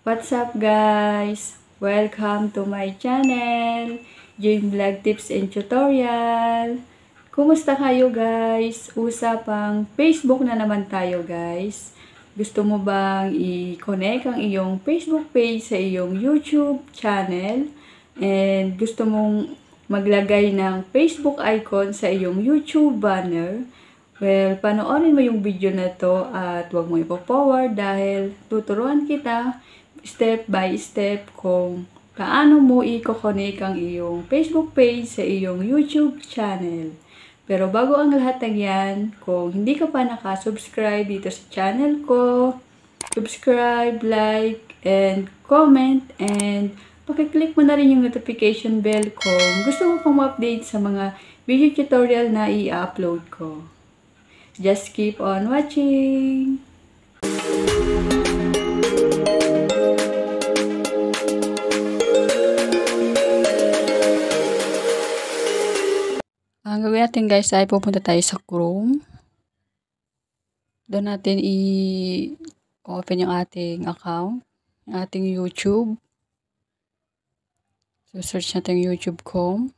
What's up guys? Welcome to my channel, Jane Vlog Tips and Tutorial. Kumusta kayo guys? Usapang Facebook na naman tayo guys. Gusto mo bang i-connect ang iyong Facebook page sa iyong YouTube channel? And gusto mong maglagay ng Facebook icon sa iyong YouTube banner? Well, panoorin mo yung video na to at huwag mo ipo-forward dahil tuturuan kita step by step kung paano mo i-connect ang iyong Facebook page sa iyong YouTube channel. Pero bago ang lahat ng yan, kung hindi ka pa nakasubscribe dito sa channel ko, subscribe, like, and comment, and pakiclick mo na rin yung notification bell kung gusto mo pang ma-update sa mga video tutorial na i-upload ko. Just keep on watching! Ang gagawin natin guys ay pupunta tayo sa Chrome. Doon natin i-open yung ating account, yung ating YouTube. So search natin youtube.com.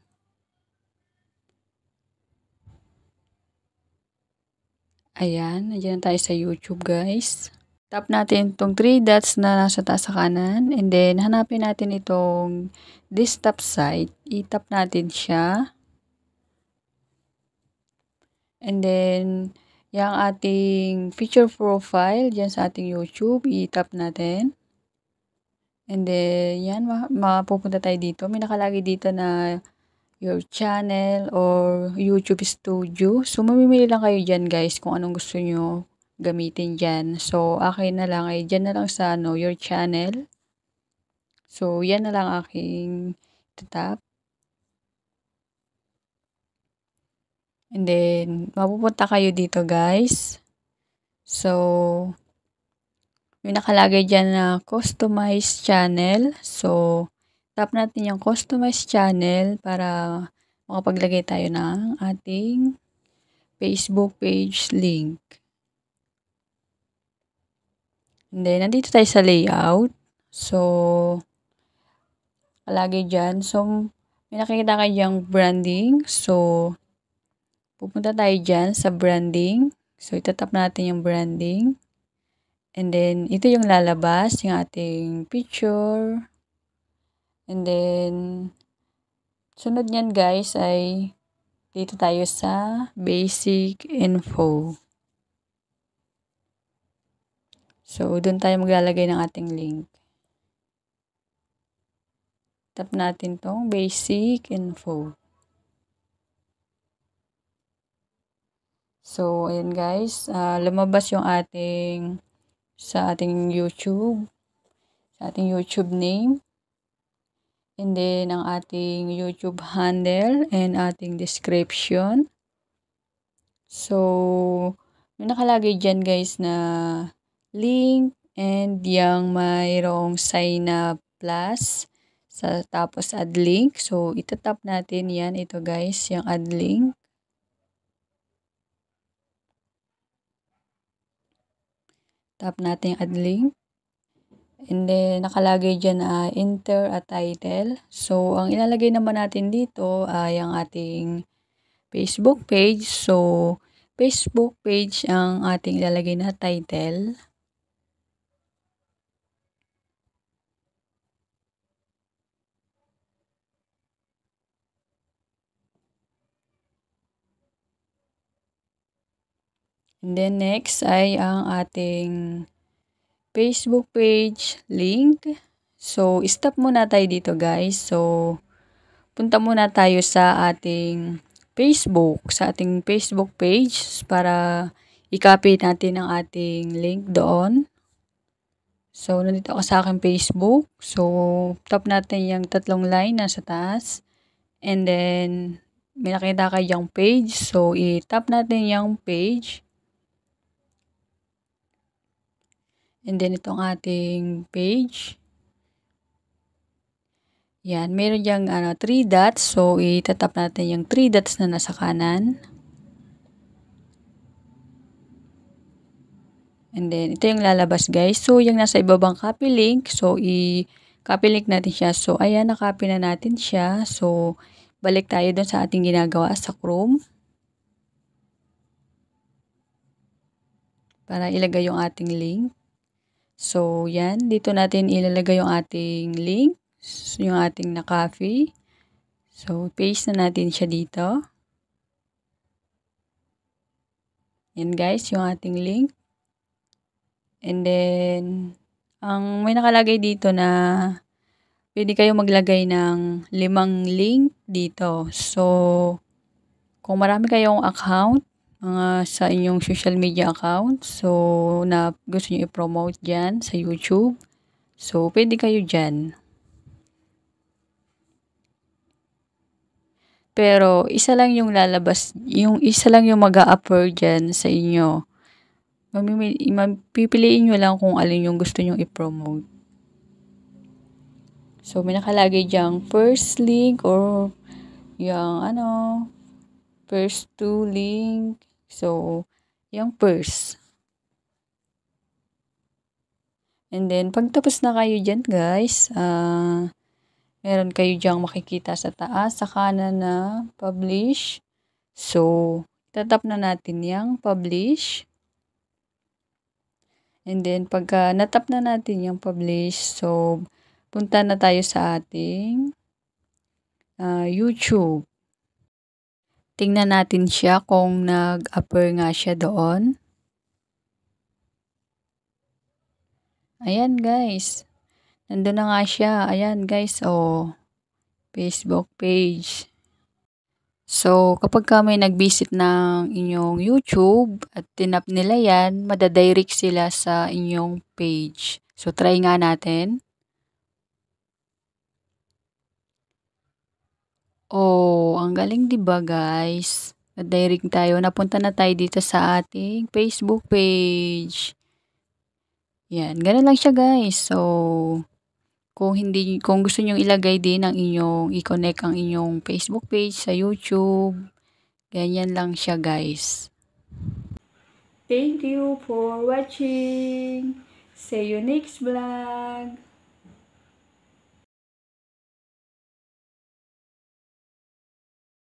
Ayan, nandiyan tayo sa YouTube guys. Tap natin itong 3 dots na nasa taas sa kanan. And then, hanapin natin itong desktop site. I-tap natin siya. And then, yung ating feature profile dyan sa ating YouTube, i-tap natin. And then, yan, mapupunta tayo dito. May nakalagay dito na your channel or YouTube Studio. So, mamimili lang kayo dyan guys kung anong gusto nyo gamitin dyan. So, akin na lang ay dyan na lang sa no, your channel. So, yan na lang aking tap. And then, mapupunta kayo dito guys. So, may nakalagay dyan na customize channel. So, tap natin yung customize channel para makapaglagay tayo ng ating Facebook page link. And then, nandito tayo sa layout. So, kalagay dyan. So, may nakikita kayo branding. So, Pupunta tayo dyan sa branding. So, itatap natin yung branding. And then, ito yung lalabas, yung ating picture. And then, sunod niyan guys ay dito tayo sa basic info. So, doon tayo maglalagay ng ating link. Tap natin tong basic info. So, ayan guys, uh, lumabas yung ating sa ating YouTube, sa ating YouTube name, and then ang ating YouTube handle and ating description. So, may nakalagay dyan guys na link and yung mayroong sign up plus sa tapos add link. So, itatap natin yan ito guys, yung add link. Tap natin yung link. And then, nakalagay dyan na uh, enter at title. So, ang ilalagay naman natin dito ay ah, ang ating Facebook page. So, Facebook page ang ating ilalagay na title. And then next ay ang ating Facebook page link. So, stop muna tayo dito guys. So, punta muna tayo sa ating Facebook, sa ating Facebook page para i-copy natin ang ating link doon. So, nandito ako sa aking Facebook. So, tap natin yung tatlong line nasa taas. And then, may nakita kayong page. So, i-tap natin yung page. And then itong ating page. Yan, meron diyang ano, 3 dots. So, itatap natin yung 3 dots na nasa kanan. And then, ito yung lalabas guys. So, yung nasa ibabang copy link. So, i-copy link natin siya. So, ayan, nakopy na natin siya. So, balik tayo dun sa ating ginagawa sa Chrome. Para ilagay yung ating link. So, yan. Dito natin ilalagay yung ating link. Yung ating na coffee So, paste na natin siya dito. Yan guys, yung ating link. And then, ang may nakalagay dito na pwede kayo maglagay ng limang link dito. So, kung marami kayong account, mga sa inyong social media account. So, na gusto nyo i-promote dyan sa YouTube. So, pwede kayo dyan. Pero, isa lang yung lalabas, yung isa lang yung mag upload dyan sa inyo. Mapipiliin nyo lang kung alin yung gusto nyo i-promote. So, may nakalagay dyang first link or yung ano, first two link So, yung purse. And then, pagtapos na kayo dyan, guys, uh, meron kayo dyang makikita sa taas, sa kanan na publish. So, tatap na natin yung publish. And then, pagka natap na natin yung publish, so, punta na tayo sa ating uh, YouTube. Tingnan natin siya kung nag-upper nga siya doon. Ayan guys. Nandun na nga siya. Ayan guys. Oh, Facebook page. So, kapag ka may nag-visit ng inyong YouTube at tinap nila yan, madadirect sila sa inyong page. So, try nga natin. Oh, ang galing 'di ba, guys? direct tayo. Napunta na tayo dito sa ating Facebook page. Yan, ganun lang siya, guys. So, kung hindi kung gusto niyo ilagay din ang inyong i-connect ang inyong Facebook page sa YouTube, ganyan lang siya, guys. Thank you for watching. See you next vlog.